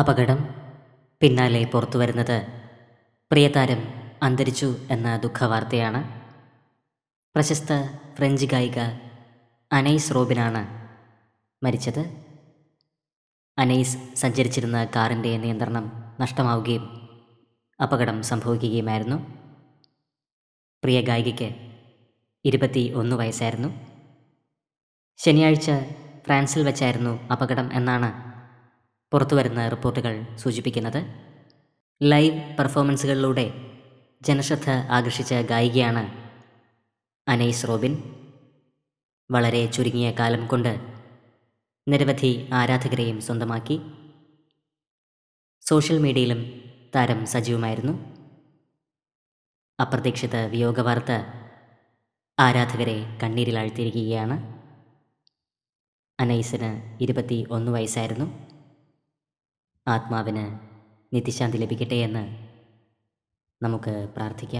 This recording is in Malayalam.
അപകടം പിന്നാലെ പുറത്തു വരുന്നത് പ്രിയതാരം അന്തരിച്ചു എന്ന ദുഃഖവാർത്തയാണ് പ്രശസ്ത ഫ്രഞ്ച് ഗായിക അനൈസ് റോബിനാണ് മരിച്ചത് അനൈസ് സഞ്ചരിച്ചിരുന്ന കാറിൻ്റെ നിയന്ത്രണം നഷ്ടമാവുകയും അപകടം സംഭവിക്കുകയുമായിരുന്നു പ്രിയ ഗായികയ്ക്ക് ഇരുപത്തി ഒന്ന് വയസ്സായിരുന്നു ശനിയാഴ്ച ഫ്രാൻസിൽ വെച്ചായിരുന്നു അപകടം എന്നാണ് പുറത്തുവരുന്ന റിപ്പോർട്ടുകൾ സൂചിപ്പിക്കുന്നത് ലൈവ് പെർഫോമൻസുകളിലൂടെ ജനശ്രദ്ധ ആകർഷിച്ച ഗായികയാണ് അനൈസ് റോബിൻ വളരെ ചുരുങ്ങിയ കാലം കൊണ്ട് നിരവധി ആരാധകരെയും സ്വന്തമാക്കി സോഷ്യൽ മീഡിയയിലും താരം സജീവമായിരുന്നു അപ്രതീക്ഷിത വിയോഗ വാർത്ത ആരാധകരെ കണ്ണീരിലാഴ്ത്തിയിരിക്കുകയാണ് അനൈസിന് ഇരുപത്തി ഒന്ന് വയസ്സായിരുന്നു ആത്മാവിന് നിത്യശാന്തി ലഭിക്കട്ടെ എന്ന് നമുക്ക് പ്രാർത്ഥിക്കാം